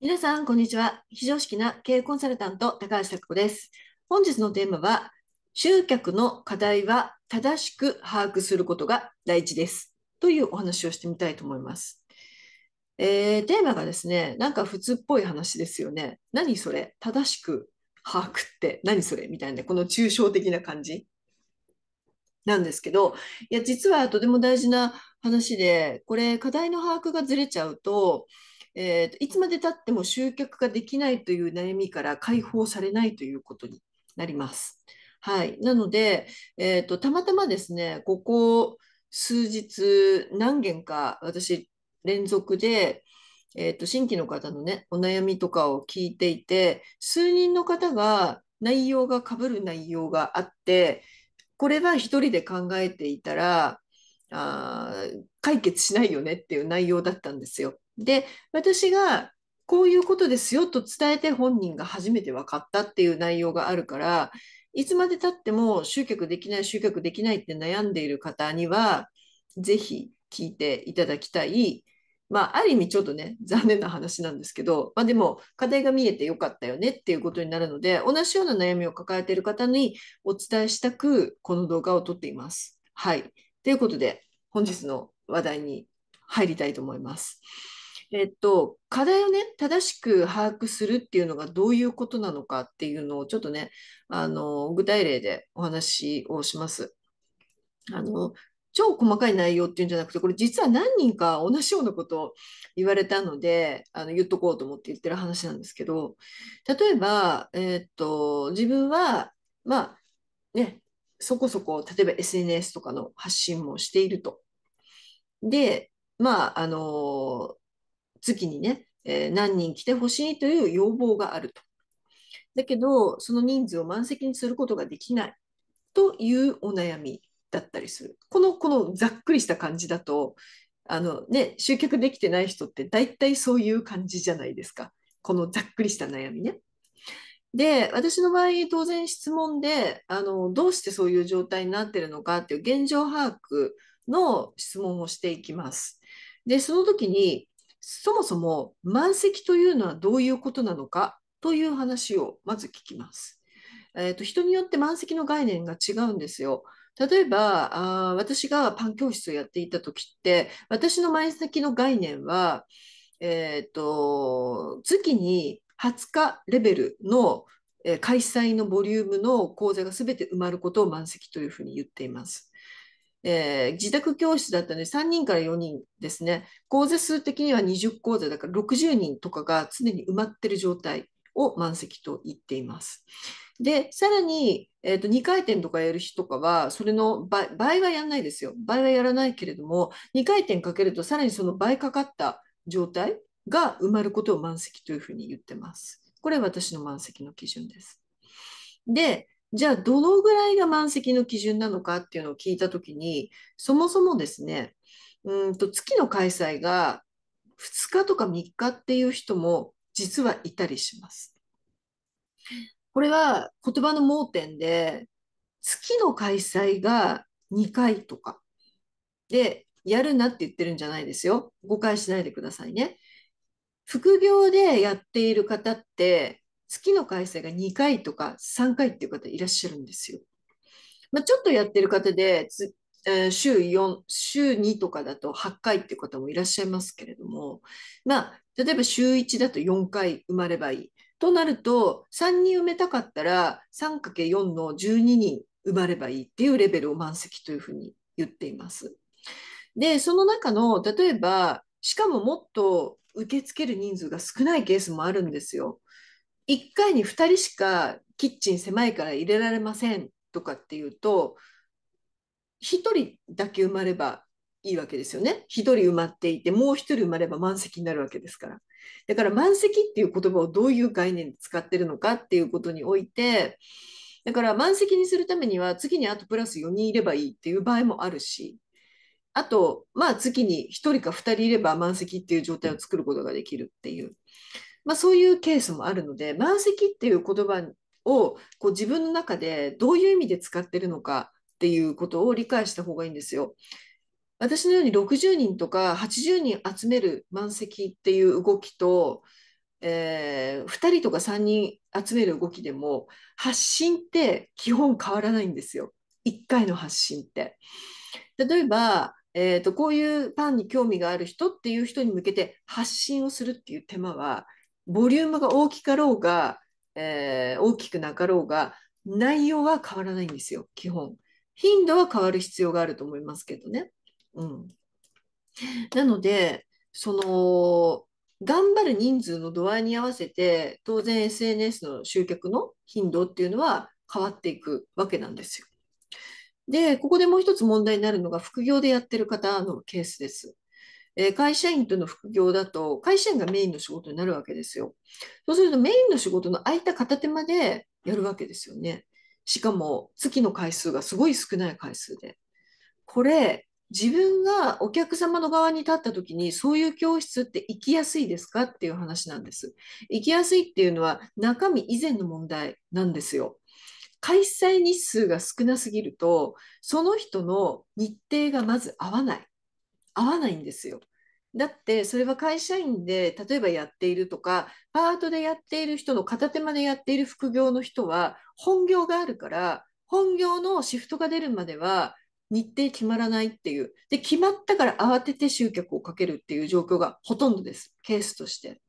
皆さん、こんにちは。非常識な経営コンサルタント、高橋拓子です。本日のテーマは、集客の課題は正しく把握することが大事です。というお話をしてみたいと思います。えー、テーマがですね、なんか普通っぽい話ですよね。何それ正しく把握って何それみたいな、この抽象的な感じなんですけど、いや、実はとても大事な話で、これ、課題の把握がずれちゃうと、えーと、いつまでたっても集客ができないという悩みから解放されないということになります。はい、なので、えーと、たまたまですねここ数日何件か私連続で、えーと、新規の方のねお悩みとかを聞いていて数人の方が内容がかぶる内容があってこれは1人で考えていたらあ解決しないよねっていう内容だったんですよ。で私がこういうことですよと伝えて本人が初めて分かったっていう内容があるからいつまでたっても集客できない集客できないって悩んでいる方にはぜひ聞いていただきたいまあ、ある意味ちょっとね、残念な話なんですけど、まあ、でも、課題が見えてよかったよねっていうことになるので、同じような悩みを抱えている方にお伝えしたく、この動画を撮っています。はい。ということで、本日の話題に入りたいと思います。えっと、課題をね、正しく把握するっていうのがどういうことなのかっていうのをちょっとね、あの、具体例でお話をします。あの、超細かい内容っていうんじゃなくて、これ実は何人か同じようなことを言われたので、あの言っとこうと思って言ってる話なんですけど、例えば、えっと、自分は、まあ、ね、そこそこ、例えば SNS とかの発信もしていると。で、まあ、あの、月にね、えー、何人来てほしいという要望があると。だけど、その人数を満席にすることができないというお悩みだったりする。この、このざっくりした感じだと、あのね、集客できてない人って大体そういう感じじゃないですか。このざっくりした悩みね。で、私の場合、当然質問で、あの、どうしてそういう状態になってるのかっていう現状把握の質問をしていきます。で、その時に、そもそも満席というのはどういうことなのかという話をまず聞きます。えーと、人によって満席の概念が違うんですよ。例えばあ私がパン教室をやっていた時って私の満席の概念は、えーと、と月に20日レベルの開催のボリュームの講座が全て埋まることを満席というふうに言っています。えー、自宅教室だったので3人から4人ですね講座数的には20講座だから60人とかが常に埋まってる状態を満席と言っています。でさらに、えーと、2回転とかやる日とかはそれの倍倍はやらないですよ倍はやらないけれども2回転かけるとさらにその倍かかった状態が埋まることを満席というふうに言ってます。これ私の満席の基準です。で、じゃあどのぐらいが満席の基準なのかっていうのを聞いたときにそもそもですねうんと月の開催が2日とか3日っていう人も実はいたりします。これは言葉の盲点で月の開催が2回とかでやるなって言ってるんじゃないですよ誤解しないでくださいね。副業でやっている方って月の開催が2回とか3回っていう方いらっしゃるんですよ。まあ、ちょっとやってる方で、えー、週4、週2とかだと8回っていう方もいらっしゃいますけれども、まあ、例えば週1だと4回生まればいい。となると、3人埋めたかったら 3×4 の12人埋まればいいっていうレベルを満席というふうに言っています。で、その中の、例えば、しかももっと受け付ける人数が少ないケースもあるんですよ。1回に2人しかキッチン狭いから入れられませんとかっていうと1人だけ埋まればいいわけですよね。1人埋まっていてもう1人埋まれば満席になるわけですから。だから満席っていう言葉をどういう概念で使ってるのかっていうことにおいてだから満席にするためには次にあとプラス4人いればいいっていう場合もあるしあとまあ月に1人か2人いれば満席っていう状態を作ることができるっていう。まあ、そういうケースもあるので満席っていう言葉をこう自分の中でどういう意味で使ってるのかっていうことを理解した方がいいんですよ。私のように60人とか80人集める満席っていう動きと、えー、2人とか3人集める動きでも発信って基本変わらないんですよ1回の発信って。例えば、えーと、とこういうパンに興味がある人っていう人に向けて発信をするっていう手間はボリュームが大きかろうが、えー、大きくなかろうが、内容は変わらないんですよ、基本。頻度は変わる必要があると思いますけどね。うん、なので、その、頑張る人数の度合いに合わせて、当然 SNS の集客の頻度っていうのは変わっていくわけなんですよ。で、ここでもう一つ問題になるのが、副業でやってる方のケースです。え会社員との副業だと、会社員がメインの仕事になるわけですよ。そうするとメインの仕事の空いた片手間でやるわけですよね。しかも月の回数がすごい少ない回数で。これ、自分がお客様の側に立った時にそういう教室って行きやすいですかっていう話なんです。行きやすいっていうのは中身以前の問題なんですよ。開催日数が少なすぎるとその人の日程がまず合わない。合わないんですよ。だってそれは会社員で例えばやっているとかパートでやっている人の片手間でやっている副業の人は本業があるから本業のシフトが出るまでは日程決まらないっていうで決まったから慌てて集客をかけるっていう状況がほとんどですケースとして。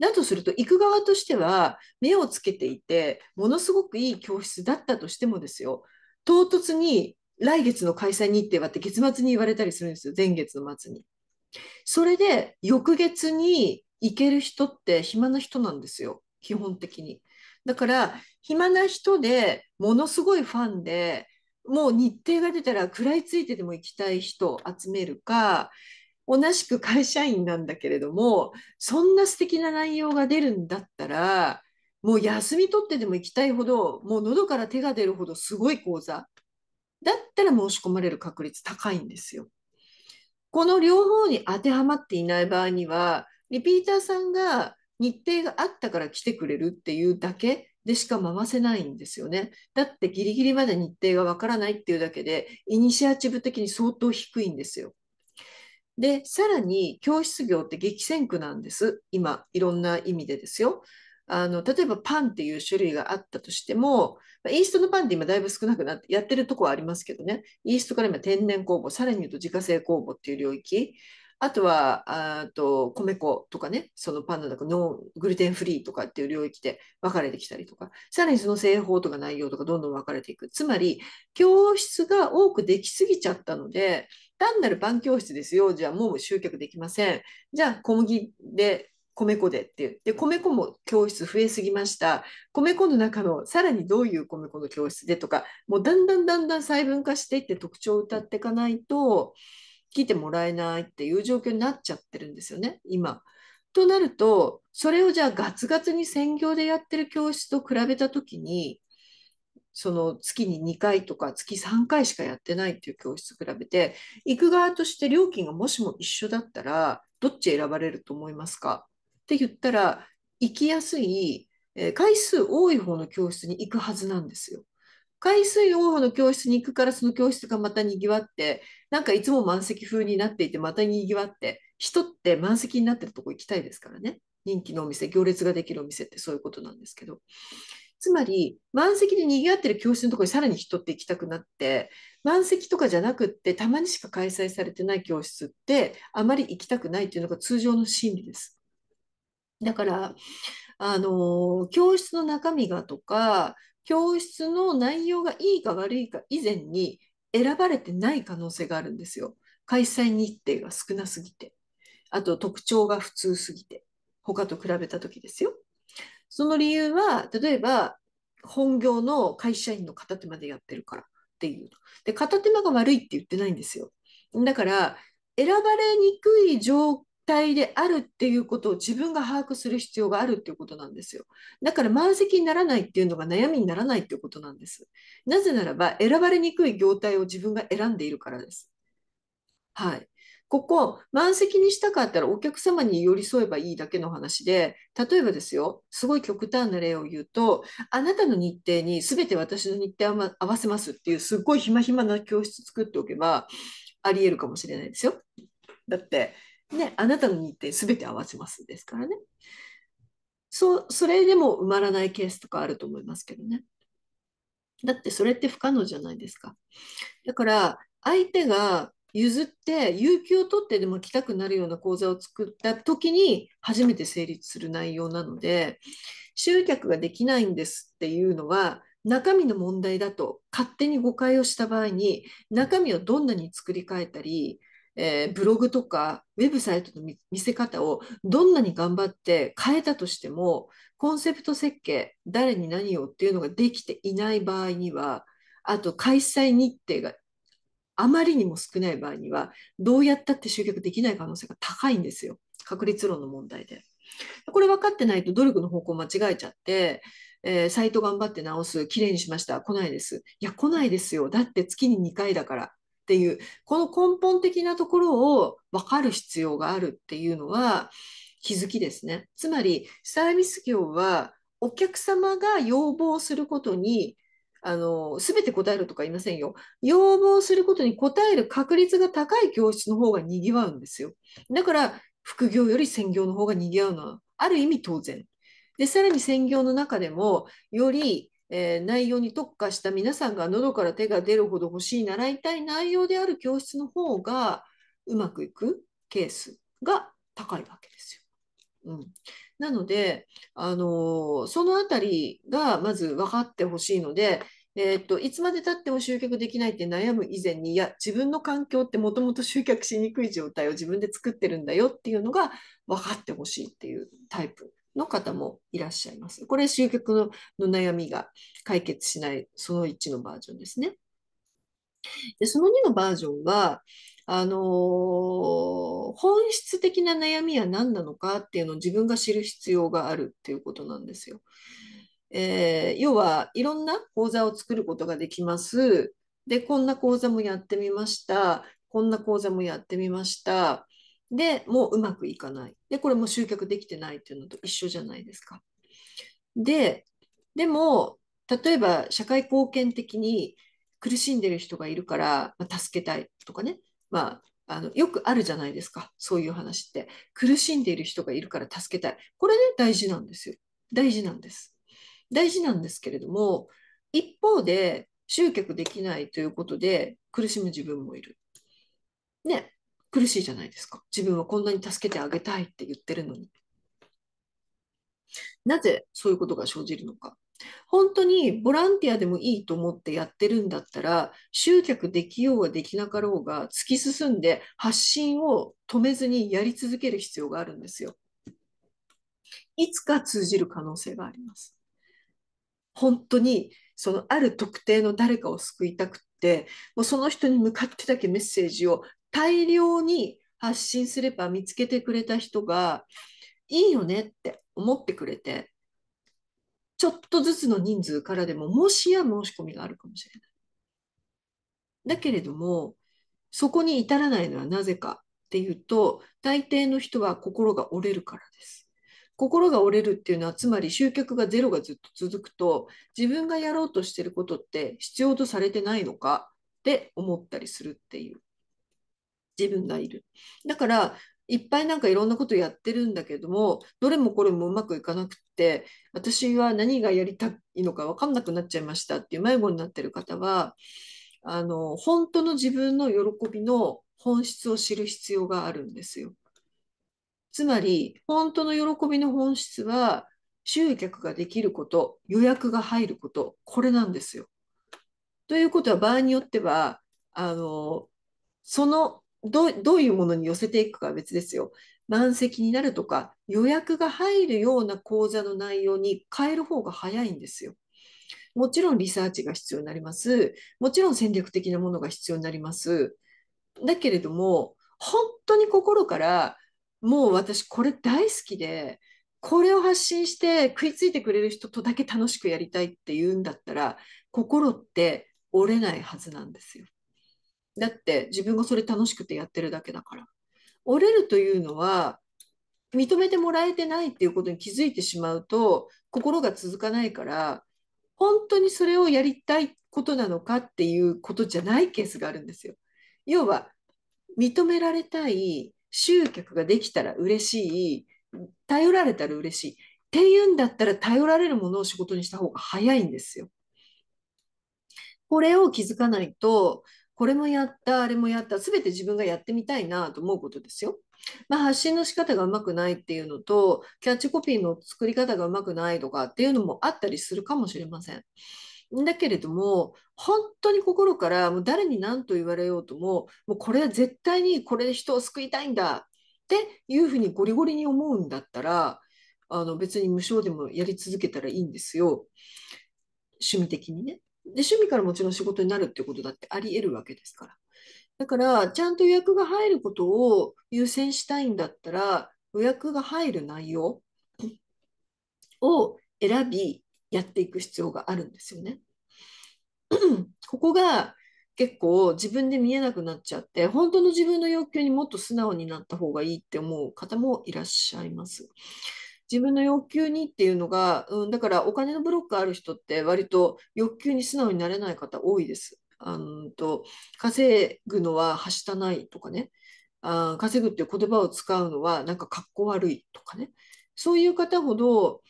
だとすると行く側としては目をつけていてものすごくいい教室だったとしてもですよ唐突に来月の開催日程はって月末に言われたりするんですよ、前月の末に。それで、翌月に行ける人って暇な人なんですよ、基本的に。だから、暇な人でものすごいファンで、もう日程が出たら食らいついてでも行きたい人を集めるか、同じく会社員なんだけれども、そんな素敵な内容が出るんだったら、もう休み取ってでも行きたいほど、もう喉から手が出るほどすごい講座だったら申し込まれる確率高いんですよ。この両方に当てはまっていない場合には、リピーターさんが日程があったから来てくれるっていうだけでしか回せないんですよね。だってギリギリまで日程がわからないっていうだけで、イニシアチブ的に相当低いんですよ。で、さらに教室業って激戦区なんです。今、いろんな意味でですよ。あの例えばパンっていう種類があったとしても、イーストのパンって今だいぶ少なくなって、やってるとこはありますけどね、イーストから今天然酵母、さらに言うと自家製酵母っていう領域、あとはあと米粉とかね、そのパンの中、ノグルテンフリーとかっていう領域で分かれてきたりとか、さらにその製法とか内容とかどんどん分かれていく。つまり、教室が多くできすぎちゃったので、単なるパン教室ですよ、じゃあもう集客できません。じゃあ小麦で米粉でって言って米粉も教室増えすぎました米粉の中のさらにどういう米粉の教室でとかもうだんだんだんだん細分化していって特徴を歌っていかないと聞いてもらえないっていう状況になっちゃってるんですよね今。となるとそれをじゃあガツガツに専業でやってる教室と比べた時にその月に2回とか月3回しかやってないっていう教室と比べて行く側として料金がもしも一緒だったらどっち選ばれると思いますかって言ったら、行きやすい、えー、回数多い方の教室に行くはずなんですよ。海水多の教室に行くから、その教室がまた賑わって、なんかいつも満席風になっていて、また賑わって、人って満席になってるとこ行きたいですからね。人気のお店、行列ができるお店ってそういうことなんですけど。つまり、満席で賑わってる教室のところにさらに人って行きたくなって、満席とかじゃなくって、たまにしか開催されてない教室って、あまり行きたくないっていうのが通常の心理です。だからあの教室の中身がとか教室の内容がいいか悪いか以前に選ばれてない可能性があるんですよ開催日程が少なすぎてあと特徴が普通すぎて他と比べた時ですよその理由は例えば本業の会社員の片手間でやってるからっていうで片手間が悪いって言ってないんですよだから選ばれにくい状態であるっていうことを自分が把握する必要があるっていうことなんですよ。だから満席にならないっていうのが悩みにならないっていうことなんです。なぜならば選ばれにくい業態を自分が選んでいるからです。はい。ここ満席にしたかったらお客様に寄り添えばいいだけの話で例えばですよすごい極端な例を言うとあなたの日程に全て私の日程を合わせますっていうすっごいひまひまな教室作っておけばありえるかもしれないですよ。だってね、あなたの日程すべて合わせますですからね。そう、それでも埋まらないケースとかあると思いますけどね。だってそれって不可能じゃないですか。だから相手が譲って有給を取ってでも来たくなるような講座を作った時に初めて成立する内容なので集客ができないんですっていうのは中身の問題だと勝手に誤解をした場合に中身をどんなに作り変えたりえー、ブログとかウェブサイトの見せ方をどんなに頑張って変えたとしてもコンセプト設計誰に何をっていうのができていない場合にはあと開催日程があまりにも少ない場合にはどうやったって集客できない可能性が高いんですよ確率論の問題で。これ分かってないと努力の方向間違えちゃって、えー、サイト頑張って直す、きれいにしました、来ないです。いや、来ないですよ。だって月に2回だから。っていう、この根本的なところを分かる必要があるっていうのは気づきですね。つまり、サービス業はお客様が要望することにあの、すべて答えるとか言いませんよ。要望することに応える確率が高い教室の方が賑わうんですよ。だから、副業より専業の方が賑わうのは、ある意味当然。で、さらに専業の中でも、よりえー、内容に特化した皆さんが喉から手が出るほど欲しい習いたい内容である教室の方がうまくいくケースが高いわけですよ。うん、なので、あのー、そのあたりがまず分かってほしいので、えー、っといつまでたっても集客できないって悩む以前にいや自分の環境ってもともと集客しにくい状態を自分で作ってるんだよっていうのが分かってほしいっていうタイプの方もいらっしゃいます。これ、集客の悩みが解決しない、その1のバージョンですね。でその2のバージョンは、あのー、本質的な悩みは何なのかっていうのを自分が知る必要があるっていうことなんですよ。えー、要はいろんな講座を作ることができます。で、こんな講座もやってみました。こんな講座もやってみました。でもううまくいかないでこれも集客できてないっていうのと一緒じゃないですか。ででも例えば社会貢献的に苦しんでる人がいるから、まあ、助けたいとかね、まあ、あのよくあるじゃないですかそういう話って苦しんでいる人がいるから助けたいこれね大事なんですよ大事なんです大事なんですけれども一方で集客できないということで苦しむ自分もいる。ね、苦しいじゃないですか。自分はこんなに助けてあげたいって言ってるのに。なぜそういうことが生じるのか。本当にボランティアでもいいと思ってやってるんだったら集客できようができなかろうが突き進んで発信を止めずにやり続ける必要があるんですよ。いつか通じる可能性があります。本当にそのある特定の誰かを救いたくってもうその人に向かってだけメッセージを大量に発信すれば見つけてくれた人がいいよねって思ってくれて、ちょっとずつの人数からでも、もしや申し込みがあるかもしれない。だけれども、そこに至らないのはなぜかっていうと、大抵の人は心が折れるからです。心が折れるっていうのは、つまり集客がゼロがずっと続くと、自分がやろうとしてることって必要とされてないのかって思ったりするっていう。自分がいる。だからいっぱいなんかいろんなことやってるんだけどもどれもこれもうまくいかなくって私は何がやりたいのか分かんなくなっちゃいましたっていう迷子になってる方はあの本当の自分の喜びの本質を知る必要があるんですよ。つまり本当の喜びの本質は集客ができること予約が入ることこれなんですよ。ということは場合によってはあのそのどどういうものに寄せていくかは別ですよ。満席になるとか予約が入るような講座の内容に変える方が早いんですよ。もちろんリサーチが必要になります。もちろん戦略的なものが必要になります。だけれども、本当に心から、もう私これ大好きで、これを発信して食いついてくれる人とだけ楽しくやりたいっていうんだったら、心って折れないはずなんですよ。だって自分がそれ楽しくてやってるだけだから。折れるというのは認めてもらえてないっていうことに気づいてしまうと心が続かないから本当にそれをやりたいことなのかっていうことじゃないケースがあるんですよ。要は認められたい集客ができたら嬉しい頼られたら嬉しいっていうんだったら頼られるものを仕事にした方が早いんですよ。これを気づかないとこれもやった、あれもやった、すべて自分がやってみたいなと思うことですよ。まあ、発信の仕方がうまくないっていうのと、キャッチコピーの作り方がうまくないとかっていうのもあったりするかもしれません。だけれども、本当に心からもう誰に何と言われようとも、もうこれは絶対にこれで人を救いたいんだっていうふうにゴリゴリに思うんだったら、あの別に無償でもやり続けたらいいんですよ。趣味的にね。で、趣味からもちろん仕事になるってことだってありえるわけですから。だから、ちゃんと予約が入ることを優先したいんだったら、予約が入る内容を選び、やっていく必要があるんですよね。ここが結構自分で見えなくなっちゃって、本当の自分の欲求にもっと素直になった方がいいって思う方もいらっしゃいます。自分の欲求にっていうのが、うん、だからお金のブロックある人って割と欲求に素直になれない方多いです。あのと稼ぐのははしたないとかねあ稼ぐっていう言葉を使うのはなんかかっこ悪いとかねそういう方ほど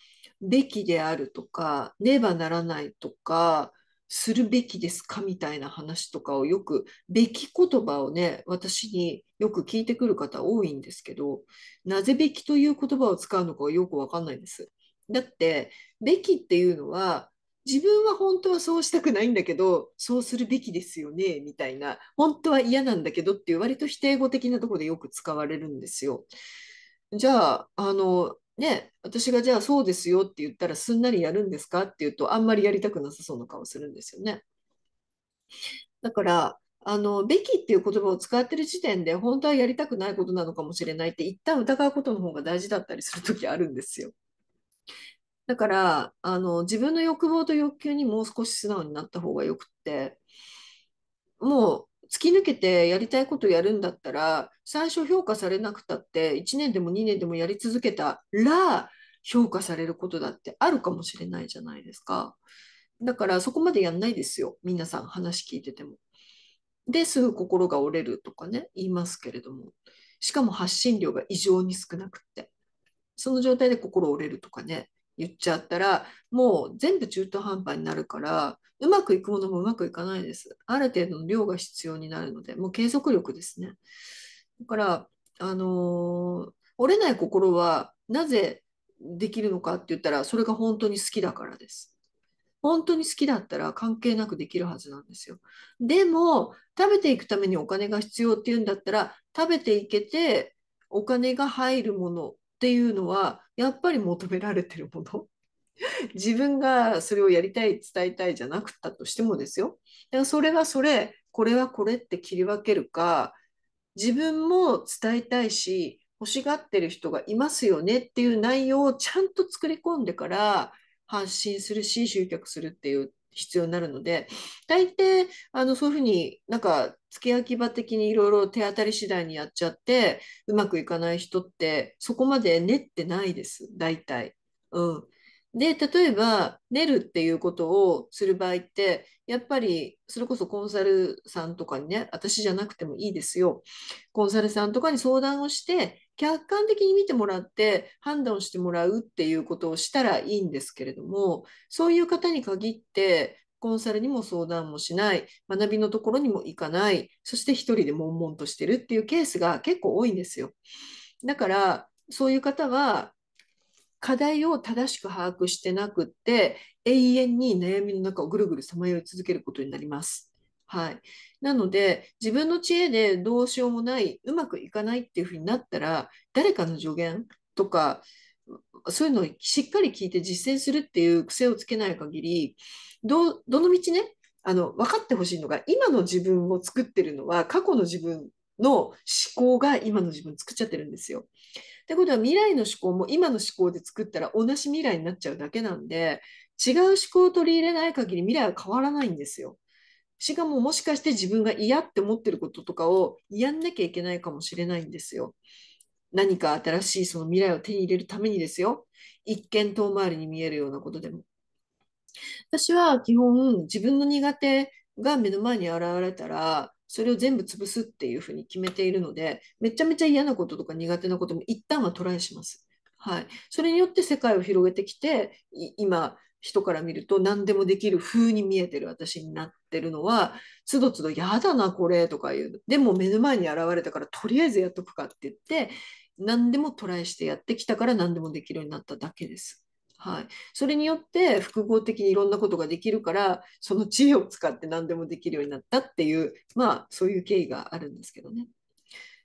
べきであるとかねばならないとかするべきですかみたいな話とかをよく、べき言葉をね、私によく聞いてくる方多いんですけど、なぜべきという言葉を使うのかはよくわかんないです。だって、べきっていうのは、自分は本当はそうしたくないんだけど、そうするべきですよね、みたいな、本当は嫌なんだけどっていう割と否定語的なとこでよく使われるんですよ。じゃあ、あの、ね、私がじゃあそうですよって言ったらすんなりやるんですかっていうとあんまりやりたくなさそうな顔するんですよね。だから、あの、べきっていう言葉を使ってる時点で本当はやりたくないことなのかもしれないって一旦疑うことの方が大事だったりする時あるんですよ。だから、あの、自分の欲望と欲求にもう少し素直になった方がよくって、もう突き抜けてやりたいことやるんだったら、最初評価されなくたって、1年でも2年でもやり続けたら、評価されることだってあるかもしれないじゃないですか。だからそこまでやんないですよ。皆さん話聞いてても。で、すぐ心が折れるとかね、言いますけれども。しかも発信量が異常に少なくって。その状態で心折れるとかね。言っちゃったらもう全部中途半端になるからうまくいくものもうまくいかないです。ある程度の量が必要になるのでもう継続力ですね。だからあのー、折れない心はなぜできるのかって言ったらそれが本当に好きだからです。本当に好きだったら関係なくできるはずなんですよ。でも食べていくためにお金が必要っていうんだったら食べていけてお金が入るものっていうのはやっぱり求められてるもの。自分がそれをやりたい伝えたいじゃなくったとしてもですよ。だからそれはそれこれはこれって切り分けるか自分も伝えたいし欲しがってる人がいますよねっていう内容をちゃんと作り込んでから発信するし集客するっていう必要になるので大抵あのそういうふうになんか付け焼き場的にいろいろ手当たり次第にやっちゃってうまくいかない人ってそこまで練ってないです大体。うん、で例えば練るっていうことをする場合ってやっぱりそれこそコンサルさんとかにね私じゃなくてもいいですよコンサルさんとかに相談をして客観的に見てもらって判断してもらうっていうことをしたらいいんですけれどもそういう方に限ってコンサルにも相談もしない、学びのところにも行かない、そして一人で悶々としてるっていうケースが結構多いんですよ。だから、そういう方は、課題を正しく把握してなくって、永遠に悩みの中をぐるぐるさまよい続けることになります。はい。なので、自分の知恵でどうしようもない、うまくいかないっていうふうになったら、誰かの助言とか、そういうのをしっかり聞いて実践するっていう癖をつけない限り、どどの道ね、あの分かってほしいのが、今の自分を作ってるのは、過去の自分の思考が今の自分作っちゃってるんですよ。ってことは未来の思考も今の思考で作ったら同じ未来になっちゃうだけなんで違う思考を取り入れない限り未来は変わらないんですよ。しかももしかして自分が嫌って思ってることとかをやんなきゃいけないかもしれないんですよ。何か新しいその未来を手に入れるためにですよ。一見遠回りに見えるようなことでも。私は基本自分の苦手が目の前に現れたらそれを全部潰すっていうふうに決めているのでめちゃめちゃ嫌なこととか苦手なことも一旦はトライします。はい、それによって世界を広げてきて今人から見ると何でもできる風に見えてる私になってるのはつどつど「やだなこれ」とか言うでも目の前に現れたからとりあえずやっとくかって言って何でもトライしてやってきたから何でもできるようになっただけです。はい、それによって複合的にいろんなことができるからその知恵を使って何でもできるようになったっていうまあそういう経緯があるんですけどね。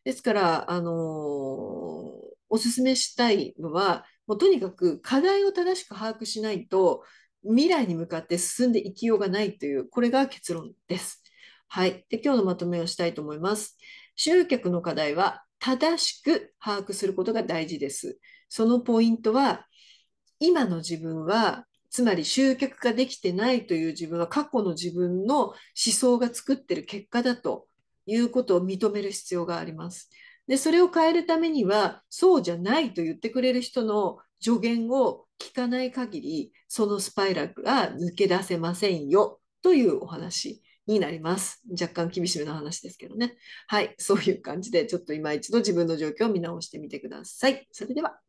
ですからあのーお勧めしたいのは、もうとにかく課題を正しく把握しないと、未来に向かって進んでいきようがないという、これが結論です。はい。で、今日のまとめをしたいと思います。集客の課題は、正しく把握することが大事です。そのポイントは、今の自分は、つまり集客ができてないという自分は過去の自分の思想が作ってる結果だということを認める必要があります。でそれを変えるためにはそうじゃないと言ってくれる人の助言を聞かない限りそのスパイラルが抜け出せませんよというお話になります。若干厳しめな話ですけどね。はい、そういう感じでちょっと今一度自分の状況を見直してみてください。それでは。